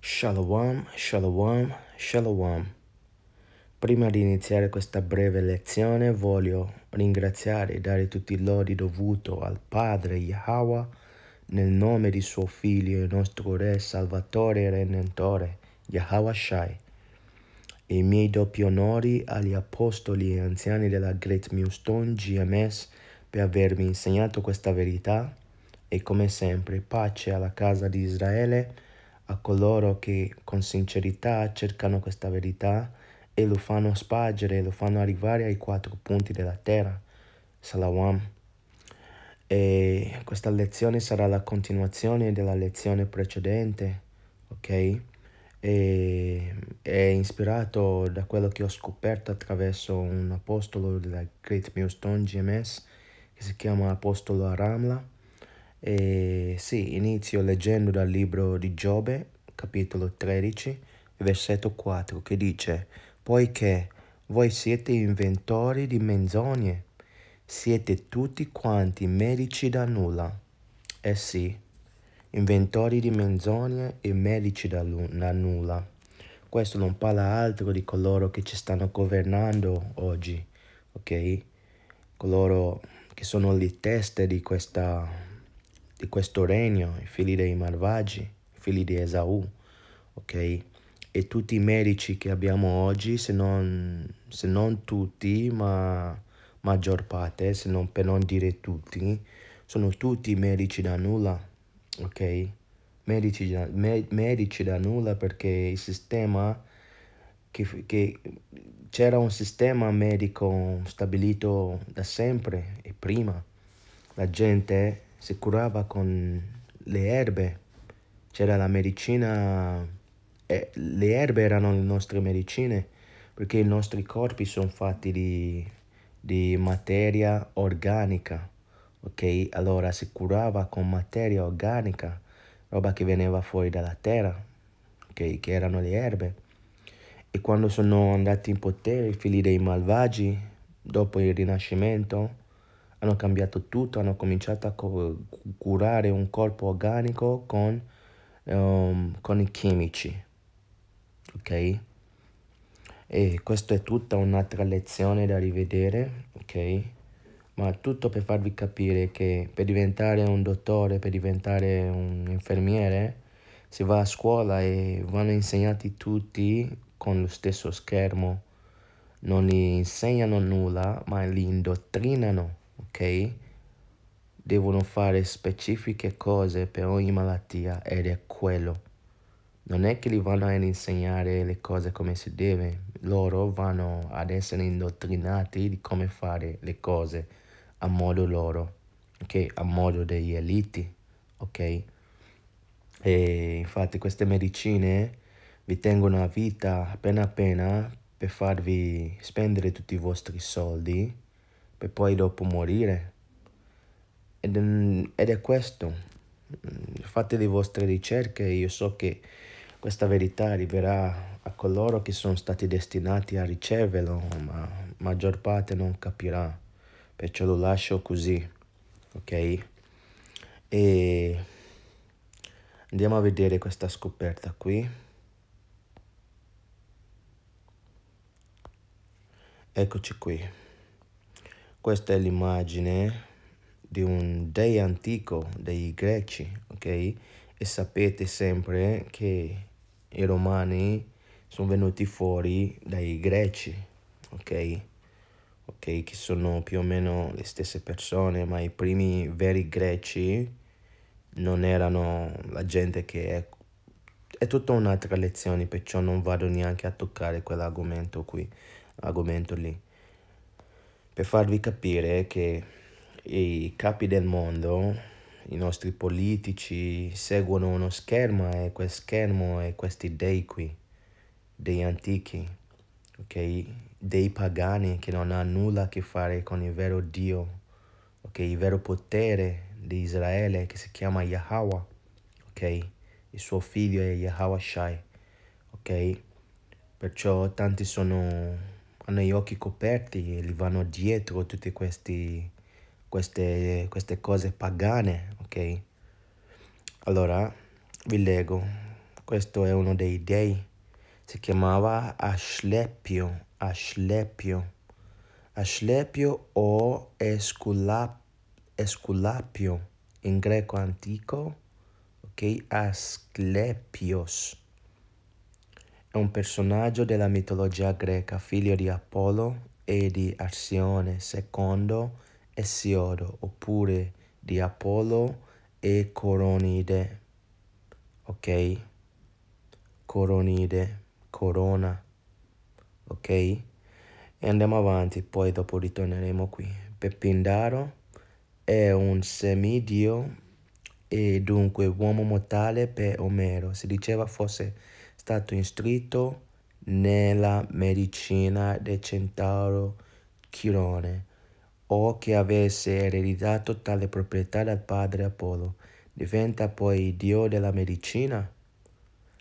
Shalom, shalom, shalom. Prima di iniziare questa breve lezione voglio ringraziare e dare tutti i lodi dovuto al Padre Yahweh nel nome di suo figlio e nostro Re Salvatore e Redentore Yahweh Shai. E i miei doppi onori agli apostoli e anziani della Great Millstone GMS per avermi insegnato questa verità e come sempre pace alla casa di Israele a coloro che con sincerità cercano questa verità e lo fanno spargere, lo fanno arrivare ai quattro punti della terra. Salawam. E questa lezione sarà la continuazione della lezione precedente, ok? E è ispirato da quello che ho scoperto attraverso un apostolo della Great Millstone GMS che si chiama Apostolo Aramla e sì, inizio leggendo dal libro di Giobbe, capitolo 13, versetto 4, che dice, poiché voi siete inventori di menzogne, siete tutti quanti medici da nulla. Eh sì, inventori di menzogne e medici da, da nulla. Questo non parla altro di coloro che ci stanno governando oggi, ok? Coloro che sono le teste di questa di questo regno, i figli dei malvagi, i figli di Esau, ok? E tutti i medici che abbiamo oggi, se non, se non tutti, ma maggior parte, se non per non dire tutti, sono tutti medici da nulla, ok? Medici da, me, medici da nulla perché il sistema, che, che c'era un sistema medico stabilito da sempre e prima, la gente si curava con le erbe, c'era la medicina, eh, le erbe erano le nostre medicine perché i nostri corpi sono fatti di, di materia organica, ok? Allora si curava con materia organica, roba che veniva fuori dalla terra, ok? Che erano le erbe. E quando sono andati in potere i figli dei malvagi, dopo il Rinascimento, hanno cambiato tutto, hanno cominciato a co- curare un corpo organico con, um, con i chimici. Ok? E questa è tutta un'altra lezione da rivedere, ok? Ma tutto per farvi capire che per diventare un dottore, per diventare un infermiere, si va a scuola e vanno insegnati tutti con lo stesso schermo. Non gli insegnano nulla, ma li indottrinano ok? Devono fare specifiche cose per ogni malattia ed è quello. Non è che li vanno ad insegnare le cose come si deve, loro vanno ad essere indottrinati di come fare le cose a modo loro, ok? A modo degli eliti, ok? E infatti queste medicine vi tengono a vita appena appena per farvi spendere tutti i vostri soldi per poi dopo morire. Ed, ed è questo. Fate le vostre ricerche, io so che questa verità arriverà a coloro che sono stati destinati a riceverlo, ma maggior parte non capirà, perciò lo lascio così, ok? E andiamo a vedere questa scoperta qui. Eccoci qui. Questa è l'immagine di un dei antico dei greci, ok? E sapete sempre che i romani sono venuti fuori dai greci, ok? Ok, che sono più o meno le stesse persone, ma i primi veri greci non erano la gente che è... È tutta un'altra lezione, perciò non vado neanche a toccare quell'argomento qui, argomento lì per farvi capire che i capi del mondo, i nostri politici, seguono uno schermo e quel schermo è questi dei qui, dei antichi, ok? Dei pagani che non hanno nulla a che fare con il vero Dio, ok? Il vero potere di Israele che si chiama Yahweh, ok? Il suo figlio è Yahweh Shai, ok? Perciò tanti sono hanno gli occhi coperti e gli vanno dietro tutte queste, queste, queste cose pagane, ok? Allora, vi leggo, questo è uno dei dei, si chiamava Asclepio, Asclepio, Asclepio o Esculapio in greco antico, ok? Asclepios è un personaggio della mitologia greca, figlio di Apollo e di Arsione II Esiodo, oppure di Apollo e Coronide. Ok? Coronide, corona. Ok? E andiamo avanti, poi dopo ritorneremo qui. Pepindaro è un semidio e dunque uomo mortale per Omero. Si diceva fosse stato instruito nella medicina del centauro Chirone, o che avesse ereditato tale proprietà dal padre Apollo, diventa poi dio della medicina,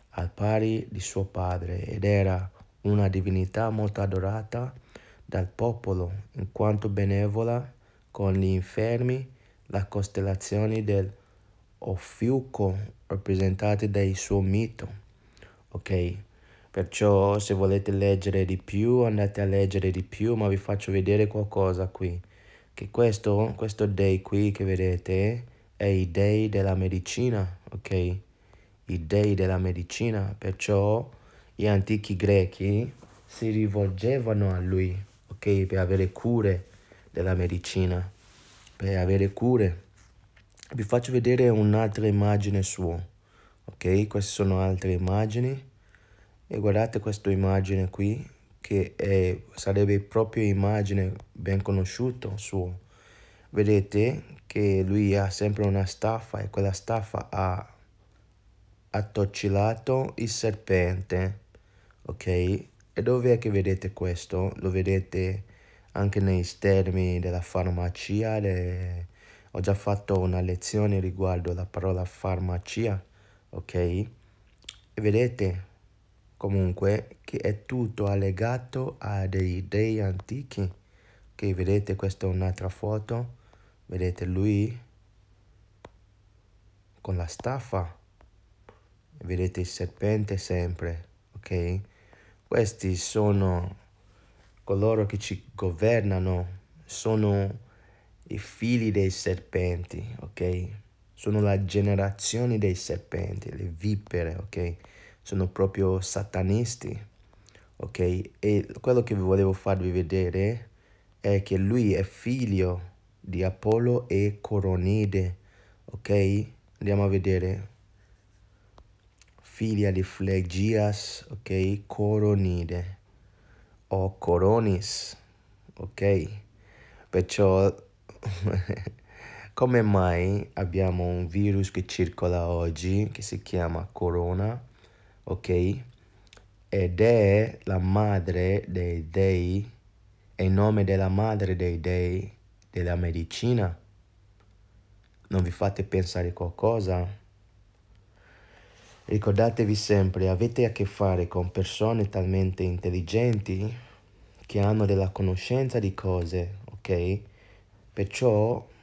al pari di suo padre, ed era una divinità molto adorata dal popolo, in quanto benevola con gli infermi, la costellazione del Ophiuco rappresentata dai suo mito ok? Perciò se volete leggere di più andate a leggere di più, ma vi faccio vedere qualcosa qui. Che questo, questo day qui che vedete è i day della medicina, ok? I dei della medicina, perciò gli antichi greci si rivolgevano a lui, ok? Per avere cure della medicina, per avere cure. Vi faccio vedere un'altra immagine sua ok queste sono altre immagini e guardate questa immagine qui che è, sarebbe proprio immagine ben conosciuto suo vedete che lui ha sempre una staffa e quella staffa ha attoccilato il serpente ok e dove è che vedete questo lo vedete anche nei stermi della farmacia le... ho già fatto una lezione riguardo la parola farmacia ok? E vedete comunque che è tutto allegato a dei dei antichi, ok? Vedete questa è un'altra foto, vedete lui con la staffa, vedete il serpente sempre, ok? Questi sono coloro che ci governano, sono i figli dei serpenti, ok? sono la generazione dei serpenti, le vipere, ok? Sono proprio satanisti, ok? E quello che volevo farvi vedere è che lui è figlio di Apollo e Coronide, ok? Andiamo a vedere. Figlia di Flegias, ok? Coronide o Coronis, ok? Perciò Come mai abbiamo un virus che circola oggi che si chiama corona, ok? Ed è la madre dei dei, è il nome della madre dei dei della medicina. Non vi fate pensare qualcosa? Ricordatevi sempre, avete a che fare con persone talmente intelligenti che hanno della conoscenza di cose, ok? Perciò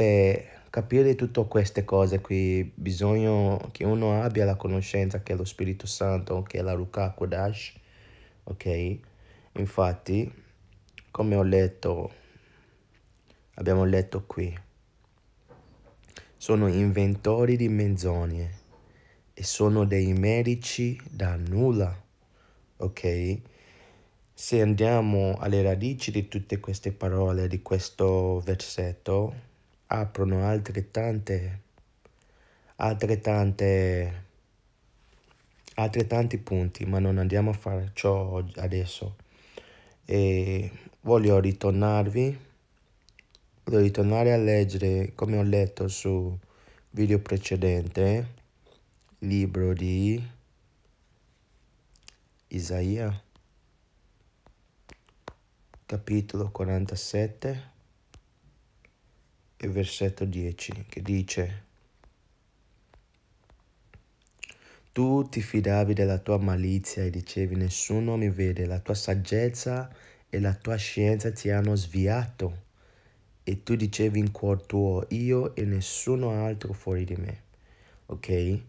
per capire tutte queste cose qui bisogna che uno abbia la conoscenza che è lo Spirito Santo, che è la Ruka Kodash, ok? Infatti, come ho letto, abbiamo letto qui, sono inventori di menzogne e sono dei medici da nulla, ok? Se andiamo alle radici di tutte queste parole, di questo versetto, aprono altrettante, altrettante, altrettanti punti, ma non andiamo a fare ciò adesso. E voglio ritornarvi, voglio ritornare a leggere, come ho letto su video precedente, libro di Isaia, capitolo 47 e versetto 10 che dice Tu ti fidavi della tua malizia e dicevi nessuno mi vede, la tua saggezza e la tua scienza ti hanno sviato e tu dicevi in cuor tuo io e nessuno altro fuori di me. Ok?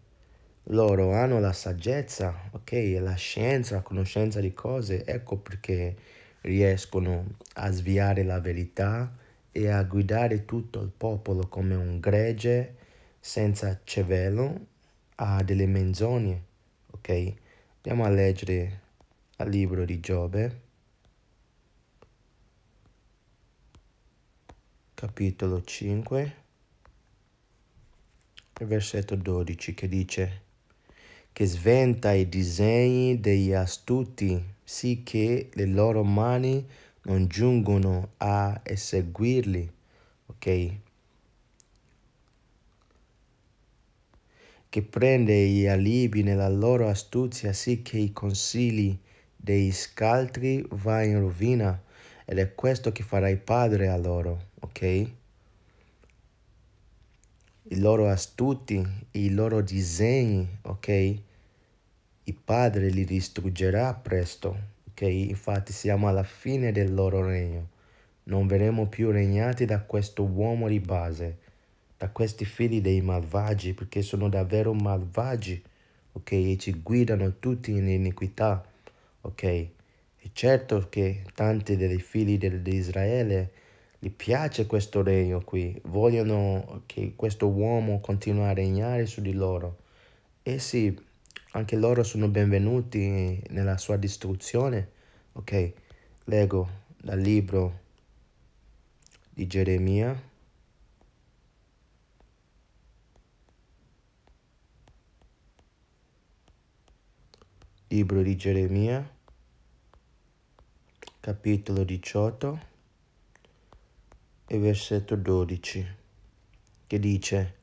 Loro hanno la saggezza, ok? la scienza, la conoscenza di cose, ecco perché riescono a sviare la verità e a guidare tutto il popolo come un gregge senza cervello ha delle menzogne, ok? Andiamo a leggere al libro di Giobbe, capitolo 5, versetto 12 che dice che sventa i disegni degli astuti, sì che le loro mani non giungono a eseguirli, ok? Che prende gli alibi nella loro astuzia sì che i consigli dei scaltri va in rovina ed è questo che farà il padre a loro, ok? I loro astuti, i loro disegni, ok? Il padre li distruggerà presto che infatti siamo alla fine del loro regno. Non verremo più regnati da questo uomo di base, da questi figli dei malvagi, perché sono davvero malvagi, ok? E ci guidano tutti in iniquità, ok? E certo che tanti dei figli di Israele gli piace questo regno qui, vogliono che questo uomo continui a regnare su di loro. E eh sì, anche loro sono benvenuti nella sua distruzione. Ok, leggo dal libro di Geremia. Libro di Geremia, capitolo 18 e versetto 12, che dice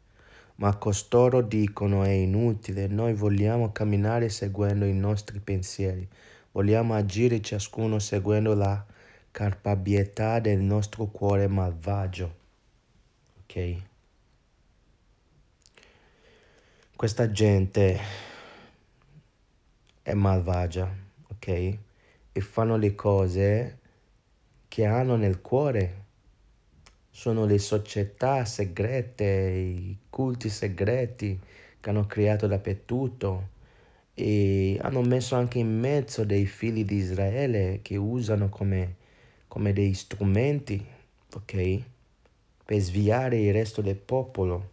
ma costoro dicono è inutile, noi vogliamo camminare seguendo i nostri pensieri, vogliamo agire ciascuno seguendo la capabilità del nostro cuore malvagio. Ok? Questa gente è malvagia, ok? E fanno le cose che hanno nel cuore sono le società segrete, i culti segreti che hanno creato dappertutto e hanno messo anche in mezzo dei figli di Israele che usano come, come dei strumenti, ok? Per sviare il resto del popolo.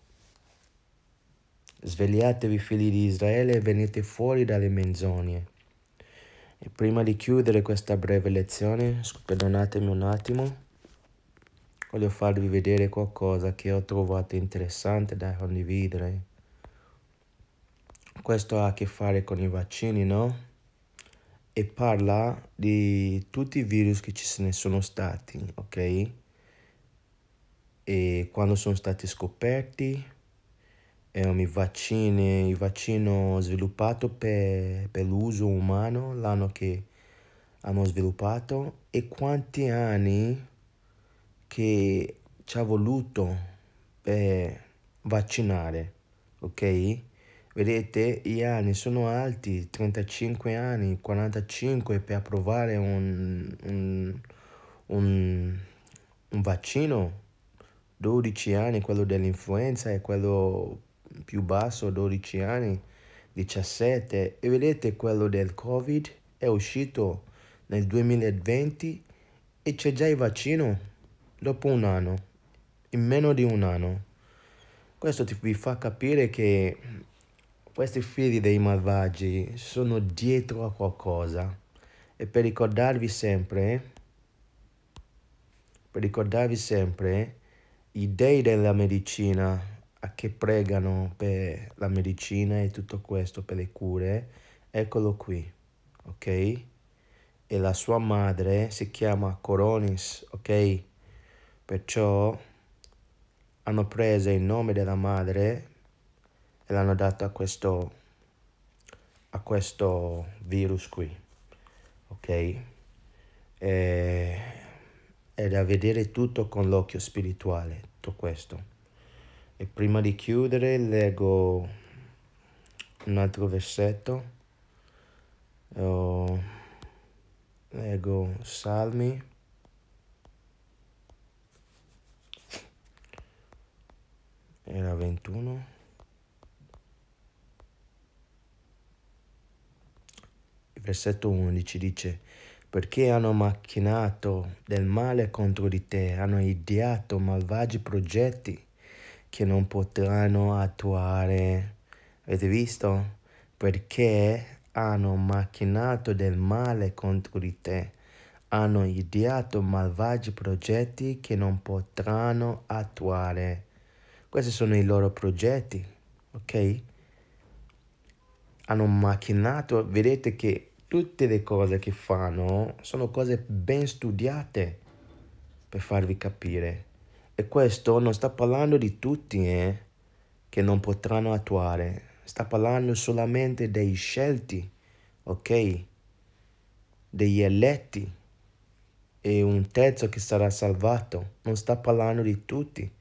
Svegliatevi figli di Israele e venite fuori dalle menzogne. E prima di chiudere questa breve lezione, perdonatemi un attimo voglio farvi vedere qualcosa che ho trovato interessante da condividere. Questo ha a che fare con i vaccini, no? E parla di tutti i virus che ci se ne sono stati, ok? E quando sono stati scoperti, um, i vaccini, il vaccino sviluppato per, per l'uso umano, l'anno che hanno sviluppato, e quanti anni che ci ha voluto per eh, vaccinare, ok? Vedete, gli anni sono alti, 35 anni, 45 per approvare un, un, un, un vaccino, 12 anni quello dell'influenza e quello più basso 12 anni, 17 e vedete quello del Covid è uscito nel 2020 e c'è già il vaccino dopo un anno, in meno di un anno. Questo ti vi fa capire che questi figli dei malvagi sono dietro a qualcosa e per ricordarvi sempre, per ricordarvi sempre, i dei della medicina a che pregano per la medicina e tutto questo, per le cure, eccolo qui, ok? E la sua madre si chiama Coronis, ok? Perciò hanno preso il nome della madre e l'hanno dato a questo, a questo virus qui. Ok? E, è da vedere tutto con l'occhio spirituale, tutto questo. E prima di chiudere leggo un altro versetto. Oh, leggo Salmi era 21 versetto 11 dice perché hanno macchinato del male contro di te hanno ideato malvagi progetti che non potranno attuare avete visto perché hanno macchinato del male contro di te hanno ideato malvagi progetti che non potranno attuare questi sono i loro progetti, ok? Hanno macchinato, vedete che tutte le cose che fanno sono cose ben studiate per farvi capire. E questo non sta parlando di tutti eh, che non potranno attuare, sta parlando solamente dei scelti, ok? Degli eletti e un terzo che sarà salvato, non sta parlando di tutti.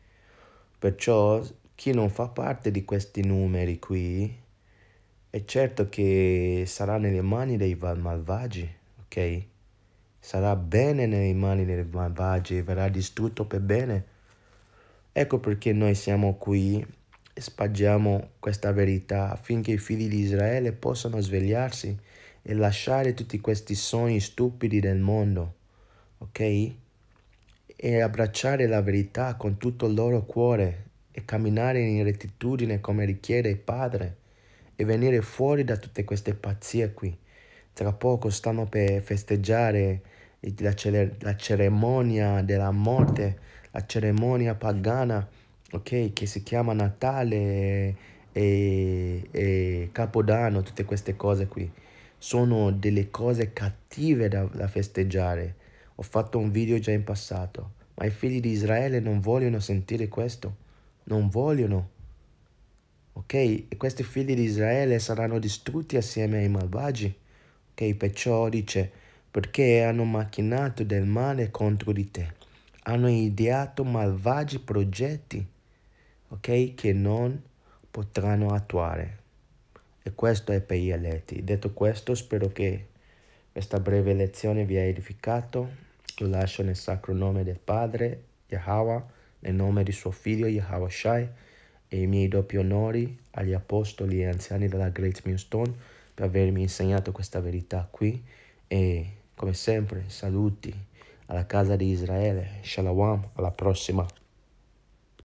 Perciò chi non fa parte di questi numeri qui è certo che sarà nelle mani dei malvagi, ok? Sarà bene nelle mani dei malvagi e verrà distrutto per bene. Ecco perché noi siamo qui e spargiamo questa verità affinché i figli di Israele possano svegliarsi e lasciare tutti questi sogni stupidi del mondo, ok? e abbracciare la verità con tutto il loro cuore e camminare in rettitudine come richiede il Padre e venire fuori da tutte queste pazzie qui. Tra poco stanno per festeggiare la, cele- la cerimonia della morte, la cerimonia pagana, ok, che si chiama Natale e, e Capodanno, tutte queste cose qui. Sono delle cose cattive da, da festeggiare ho fatto un video già in passato, ma i figli di Israele non vogliono sentire questo. Non vogliono. Ok? E questi figli di Israele saranno distrutti assieme ai malvagi. Ok? Perciò dice, perché hanno macchinato del male contro di te. Hanno ideato malvagi progetti. Ok? Che non potranno attuare. E questo è per gli eletti. Detto questo, spero che questa breve lezione vi ha edificato lo lascio nel sacro nome del Padre, Yahweh, nel nome di suo figlio Yahweh Shai, e i miei doppi onori agli apostoli e anziani della Great Millstone per avermi insegnato questa verità qui. E come sempre, saluti alla casa di Israele. Shalom, alla prossima.